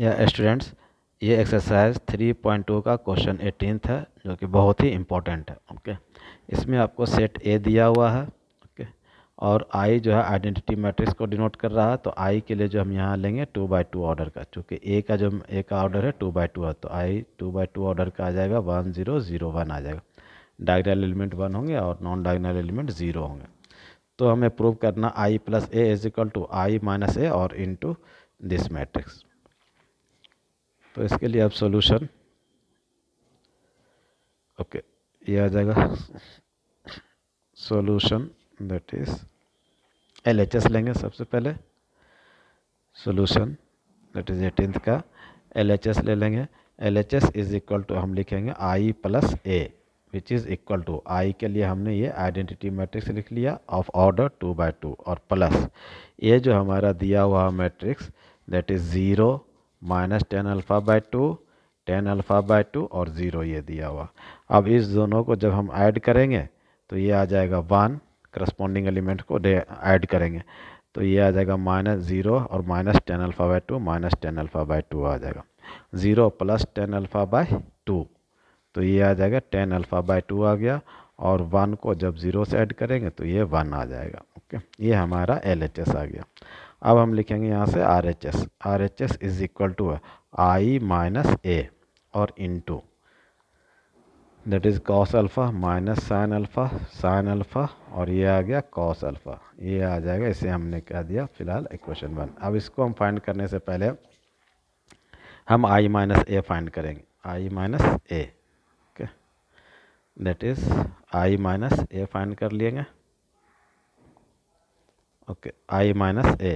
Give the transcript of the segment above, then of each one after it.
या स्टूडेंट्स ये एक्सरसाइज 3.2 का क्वेश्चन एटीन है जो कि बहुत ही इम्पोर्टेंट है ओके इसमें आपको सेट ए दिया हुआ है ओके और आई जो है आइडेंटिटी मैट्रिक्स को डिनोट कर रहा है तो आई के लिए जो हम यहाँ लेंगे टू बाई टू ऑर्डर का चूँकि ए का जो ए का ऑर्डर है टू बाई टू है तो I two by two order का आ जाएगा वन ज़ीरो ज़ीरो वन आ जाएगा डायगनल एलिमेंट वन होंगे और नॉन डायगनल एलिमेंट ज़ीरो होंगे तो हमें प्रूव करना I plus A is equal to I minus A और इंटू दिस मैट्रिक्स तो इसके लिए आप सॉल्यूशन ओके ये आ जाएगा solution that is L H S लेंगे सबसे पहले सॉल्यूशन दैट इज एटीन का एल एच एस ले लेंगे L H S is equal to हम लिखेंगे I plus A which is equal to I के लिए हमने ये आइडेंटिटी मैट्रिक्स लिख लिया of order two by two और प्लस ये जो हमारा दिया हुआ matrix that is zero minus ten alpha by two ten alpha by two और ज़ीरो ये दिया हुआ अब इस दोनों को जब हम ऐड करेंगे तो ये आ जाएगा वन करस्पॉन्डिंग एलिमेंट को ऐड करेंगे तो ये आ जाएगा माइनस ज़ीरो और minus ten alpha by two minus ten alpha by two आ जाएगा zero plus ten alpha by two तो ये आ जाएगा टेन अल्फ़ा बाई टू आ गया और वन को जब ज़ीरो से ऐड करेंगे तो ये वन आ जाएगा ओके ये हमारा एल आ गया अब हम लिखेंगे यहाँ से R H S R H S is equal to I minus A और into that is cos alpha minus sine alpha sine alpha और ये आ गया कॉस अल्फ़ा ये आ जाएगा इसे हमने क्या दिया फिलहाल इक्वेशन वन अब इसको हम फाइंड करने से पहले हम आई माइनस ए फाइंड करेंगे I minus A okay that is I minus A find कर लेंगे okay I minus A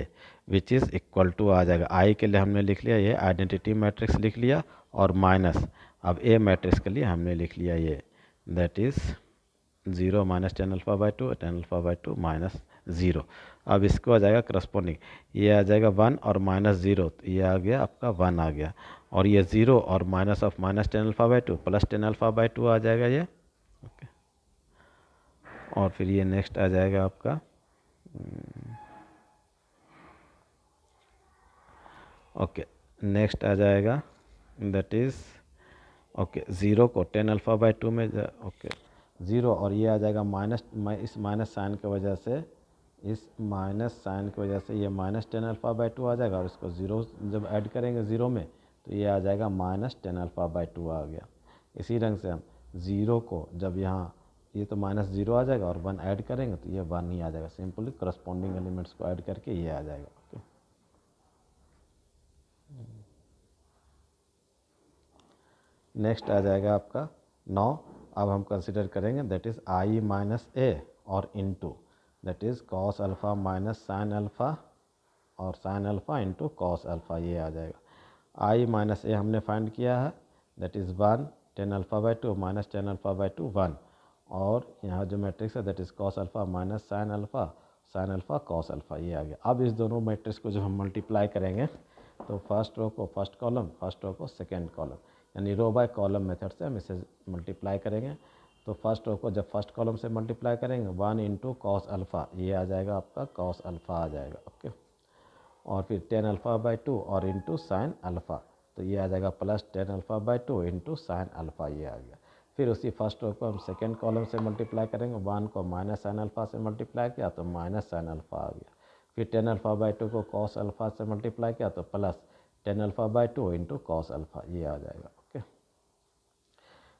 which is equal to आ जाएगा आई के लिए हमने लिख लिया ये आइडेंटिटी मैट्रिक्स लिख लिया और माइनस अब ए मैट्रिक्स के लिए हमने लिख लिया ये that is zero minus ten alpha by two ten alpha by two minus zero अब इसको आ जाएगा करस्पोंडिंग ये आ जाएगा वन और माइनस ज़ीरो ये आ गया आपका वन आ गया और ये ज़ीरो और minus of minus ten alpha by two plus ten alpha by two आ जाएगा ये ओके और फिर ये नेक्स्ट आ जाएगा आपका ओके नेक्स्ट आ जाएगा दैट इज़ ओके ज़ीरो को टेन अल्फ़ा बाई टू में ओके ज़ीरो और ये आ जाएगा माइनस इस माइनस साइन की वजह से इस माइनस साइन की वजह से ये minus ten alpha by two आ जाएगा और इसको ज़ीरो जब ऐड करेंगे ज़ीरो में तो ये आ जाएगा minus ten alpha by two आ गया इसी ढंग से हम ज़ीरो को जब यहाँ ये तो माइनस जीरो आ जाएगा और वन ऐड करेंगे तो ये वन ही आ जाएगा सिंपली करस्पॉन्डिंग एलिमेंट्स को ऐड करके ये आ जाएगा ओके नेक्स्ट आ जाएगा आपका नौ अब हम कंसिडर करेंगे that is I minus A और into that is cos alpha minus sine alpha और sine alpha into cos alpha ये आ जाएगा आई माइनस ए हमने फाइंड किया है that is one ten alpha by two minus ten alpha by two one और यहाँ जो मैट्रिक्स है that is cos alpha minus sine alpha sine alpha cos alpha ये आ गया अब इस दोनों मैट्रिक्स को जब हम मल्टीप्लाई करेंगे तो फर्स्ट रो को फर्स्ट कॉलम फर्स्ट रो को सेकेंड कॉलम यानी रो बाय कॉलम मेथड से हम इसे मल्टीप्लाई करेंगे तो फर्स्ट रो को जब फर्स्ट कॉलम से मल्टीप्लाई करेंगे वन इंटू कॉस अल्फ़ा ये आ जाएगा आपका कॉस अल्फ़ा आ जाएगा ओके और फिर टेन अल्फ़ा बाई टू और इंटू साइन अल्फ़ा तो ये आ जाएगा plus ten alpha by two into sine alpha ये आ गया फिर उसी फर्स्ट रो को हम सेकेंड कॉलम से मल्टीप्लाई करेंगे वन को माइनस साइन अल्फ़ा से मल्टीप्लाई किया तो माइनस साइन अल्फ़ा आ गया फिर टेन अल्फ़ा बाई टू को कॉस अल्फ़ा से मल्टीप्लाई किया तो plus ten alpha by two into cos alpha ये आ जाएगा ओके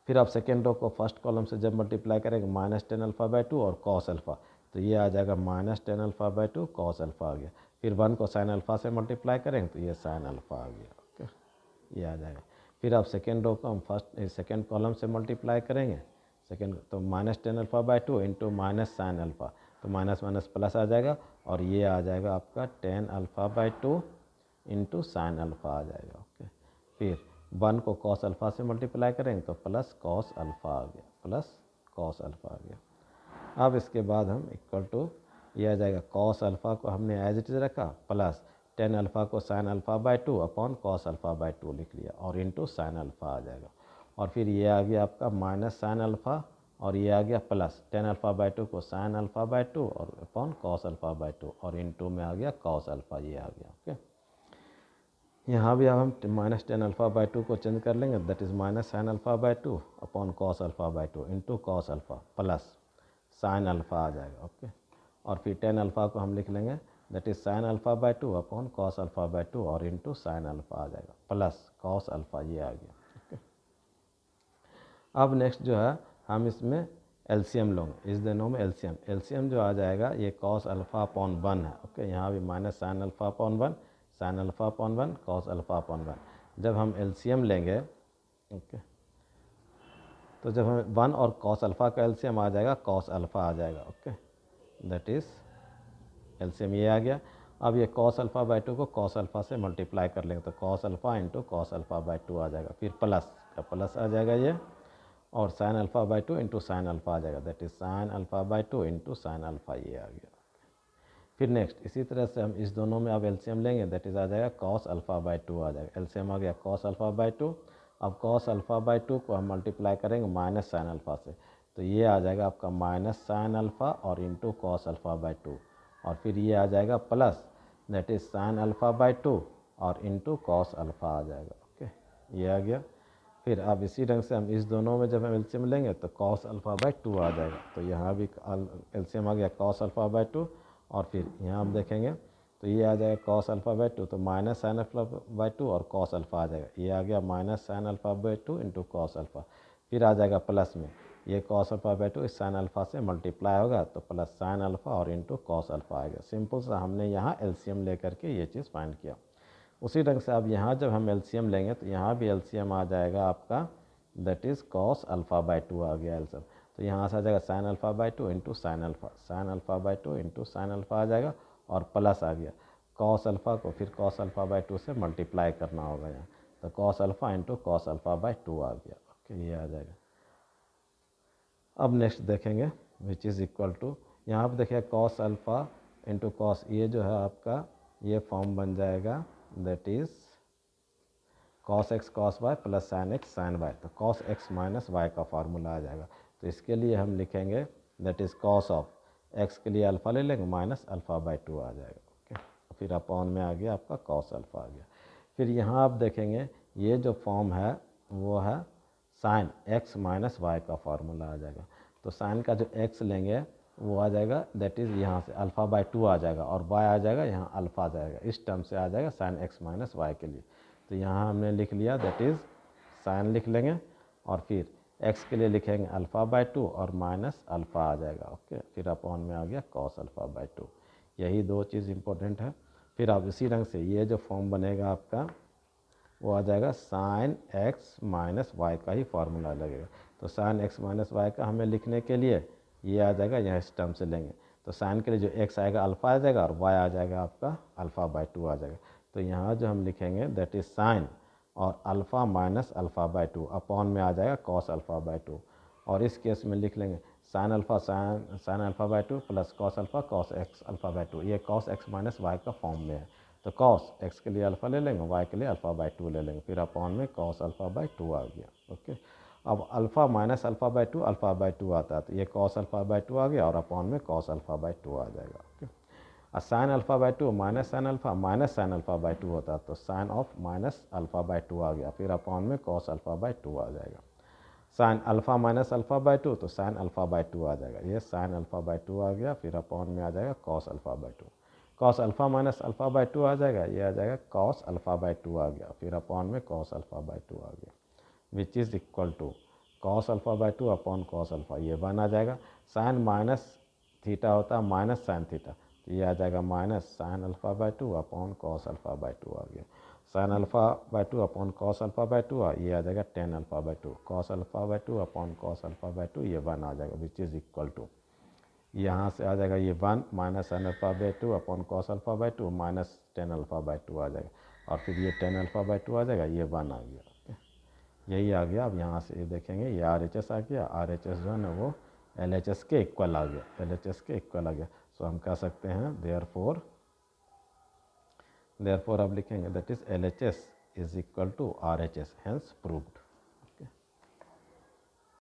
फिर आप सेकेंड रो को फर्स्ट कॉलम से जब मल्टीप्लाई करेंगे minus ten alpha by two और कॉस अल्फ़ा तो ये आ जाएगा minus ten alpha by two cos alpha आ गया फिर वन को साइन अल्फ़ा से मल्टीप्लाई करेंगे तो ये साइन अल्फ़ा आ गया ओके ये आ जाएगा फिर आप सेकेंड रो को हम फर्स्ट सेकेंड कॉलम से मल्टीप्लाई करेंगे सेकेंड तो minus ten alpha by two into minus sine alpha तो माइनस माइनस प्लस आ जाएगा और ये आ जाएगा आपका ten alpha by two into sine alpha आ जाएगा ओके फिर वन को कॉस अल्फ़ा से मल्टीप्लाई करेंगे तो प्लस कॉस अल्फ़ा आ गया प्लस कॉस अल्फ़ा आ गया अब इसके बाद हम इक्वल टू ये आ जाएगा कॉस अल्फ़ा को हमने एज इट इज़ रखा प्लस टेन अल्फ़ा को sine alpha by two upon cos alpha by two लिख लिया और इंटू साइन अल्फ़ा आ जाएगा और फिर ये आ गया आपका माइनस साइन अल्फ़ा और ये आ गया plus ten alpha by two को साइन अल्फ़ा बाय टू और upon cos alpha by two और इन टू में आ गया कॉस अल्फ़ा ये आ गया ओके यहाँ भी अब हम minus ten alpha by two को चेंज कर लेंगे that is minus sine alpha by two upon cos alpha by two into cos alpha plus sine alpha आ जाएगा ओके और फिर टेन अल्फ़ा को हम लिख लेंगे that is sine alpha by two upon cos alpha by two और into sine alpha आ जाएगा प्लस कॉस अल्फ़ा ये आ गया ओके अब नेक्स्ट जो है हम इसमें एलसीएम लोगे इस दिनों में एलसीएम एलसीएम जो आ जाएगा ये कॉस अल्फ़ा अपॉन वन है ओके यहाँ भी minus sine alpha upon one sine alpha upon one cos alpha upon one जब हम एलसीएम लेंगे ओके तो जब हम वन और कॉस अल्फ़ा का एलसीएम आ जाएगा कॉस अल्फ़ा आ जाएगा ओके दैट इज़ एल्सियम ये आ गया अब ये कॉस अल्फ़ा बाई टू को कॉस अल्फ़ा से मल्टीप्लाई कर लेंगे तो cos alpha into cos alpha by two आ जाएगा फिर प्लस का प्लस आ जाएगा ये और sine alpha by two into sine alpha आ जाएगा that is sine alpha by two into sine alpha ये आ गया फिर नेक्स्ट इसी तरह से हम इस दोनों में अब एल्सियम लेंगे दैट इज़ आ जाएगा कॉस अल्फ़ा बाई टू आ जाएगा एल्सियम आ गया कॉस अल्फ़ा बाई टू अब कॉस अल्फ़ा बाई टू को हम मल्टीप्लाई करेंगे माइनस साइन अल्फ़ा से तो ये आ जाएगा आपका माइनस साइन अल्फ़ा और into cos alpha by two और फिर ये आ जाएगा plus that is sine alpha by two और इंटू कॉस अल्फ़ा आ जाएगा ओके ये आ गया फिर अब इसी ढंग से हम इस दोनों में जब हम एल्शियम लेंगे तो कॉस अल्फ़ा बाई टू आ जाएगा तो यहाँ भी एल्शियम आ गया कॉस अल्फ़ा बाई टू और फिर यहाँ हम देखेंगे तो ये आ जाएगा कॉस अल्फ़ा बाई टू तो minus sine alpha by two और कॉस अल्फ़ा आ जाएगा ये आ गया minus sine alpha by two into cos alpha फिर आ जाएगा प्लस में ये कॉस अल्फ़ा बाई टू इस साइन अल्फ़ा से मल्टीप्लाई होगा तो प्लस साइन अल्फ़ा और इंटू कॉस अल्फ़ा आएगा सिंपल सा हमने यहाँ एलसीएम लेकर के ये चीज़ फाइंड किया उसी ढंग से अब यहाँ जब हम एलसीएम लेंगे तो यहाँ भी एलसीएम आ जाएगा आपका that is cos alpha by two आ गया एल्सम तो यहाँ से आ जाएगा sine alpha by two into sine alpha sine alpha by two into sine alpha आ जाएगा और प्लस आ गया कॉस अल्फ़ा को फिर कॉस अल्फ़ा बाई टू से मल्टीप्लाई करना होगा यहाँ तो cos alpha into cos alpha by two आ गया ओके ये आ जाएगा अब नेक्स्ट देखेंगे विच इज़ इक्वल टू यहाँ पर देखिए कॉस अल्फ़ा इंटू कॉस ये जो है आपका ये फॉर्म बन जाएगा that is cos X cos Y plus sine X sine Y तो कॉस एक्स माइनस वाई का फार्मूला आ जाएगा तो इसके लिए हम लिखेंगे that is cos of X के लिए अल्फ़ा ले लेंगे माइनस अल्फ़ा बाई टू आ जाएगा ओके okay? फिर अपॉन में आ गया आपका कॉस अल्फ़ा आ गया फिर यहाँ आप देखेंगे ये जो फॉर्म है वो है साइन एक्स माइनस वाई का फार्मूला आ जाएगा तो साइन का जो एक्स लेंगे वो आ जाएगा दैट इज़ यहाँ से अल्फ़ा बाई टू आ जाएगा और वाई आ जाएगा यहाँ अल्फ़ा आ जाएगा इस टर्म से आ जाएगा साइन एक्स माइनस वाई के लिए तो यहाँ हमने लिख लिया दैट इज़ साइन लिख लेंगे और फिर एक्स के लिए लिखेंगे अल्फ़ा बाई टू और माइनस अल्फ़ा आ जाएगा ओके फिर अपॉन में आ गया कॉस अल्फ़ा बाई टू यही दो चीज़ इम्पोर्टेंट है फिर आप इसी रंग से ये जो फॉर्म बनेगा आपका वो आ जाएगा साइन एक्स माइनस वाई का ही फार्मूला लगेगा तो साइन एक्स माइनस वाई का हमें लिखने के लिए ये आ जाएगा यहाँ इस टर्म से लेंगे तो साइन के लिए जो एक्स आएगा अल्फ़ा आ जाएगा और वाई आ जाएगा आपका अल्फ़ा बाई टू आ जाएगा तो यहाँ जो हम लिखेंगे दैट इज़ साइन और alpha minus alpha by two upon में आ जाएगा कॉस अल्फ़ा बाई टू और इस केस में लिख लेंगे sine alpha sine sine alpha by two plus cos alpha cos X alpha by two ये कॉस एक्स माइनस वाई का फॉर्म में है तो कॉस एक्स के लिए अल्फ़ा ले लेंगे वाई के लिए अल्फ़ा बाई टू ले लेंगे फिर अपॉन में कॉस अल्फ़ा बाई टू आ गया ओके अब alpha minus alpha by two alpha by two आता है तो ये कॉस अल्फ़ा बाई टू आ गया और अपॉन में कॉस अल्फ़ा बाई टू आ जाएगा ओके और sine alpha by two minus sine alpha minus sine alpha by two होता है तो sine of minus alpha by two आ गया फिर अपॉन में कॉस अल्फ़ा बाई टू आ जाएगा sine alpha minus alpha by two तो साइन अल्फ़ा बाई टू आ जाएगा ये साइन अल्फ़ा बाई टू आ गया फिर अपॉन में आ जाएगा cos alpha by two cos alpha minus alpha by two आ जाएगा ये आ जाएगा कॉस अल्फ़ा बाय टू आ गया फिर अपॉन में कॉस अल्फ़ा बाय टू आ गया which is equal to cos alpha by two upon cos alpha ये वन आ जाएगा साइन माइनस थीटा होता है माइनस साइन थीटा तो ये आ जाएगा minus sine alpha by two upon cos alpha by two आ गया sine alpha by two upon cos alpha by two ये आ जाएगा ten alpha by two cos alpha by two upon cos alpha by two ये one आ जाएगा which is equal to यहाँ से आ जाएगा ये one minus n alpha by two upon cos alpha by two minus ten alpha by two आ जाएगा और फिर ये टेन अल्फ़ा बाई टू आ जाएगा ये वन आ गया यही आ गया अब यहाँ से ये देखेंगे ये आर एच एस आ गया आर एच एस जो है ना वो एल एच एस के इक्वल आ गया एल एच एस के इक्वल आ गया सो हम कह सकते हैं देयर फोर देयर फोर अब लिखेंगे that is L H S is equal to R H S hence proved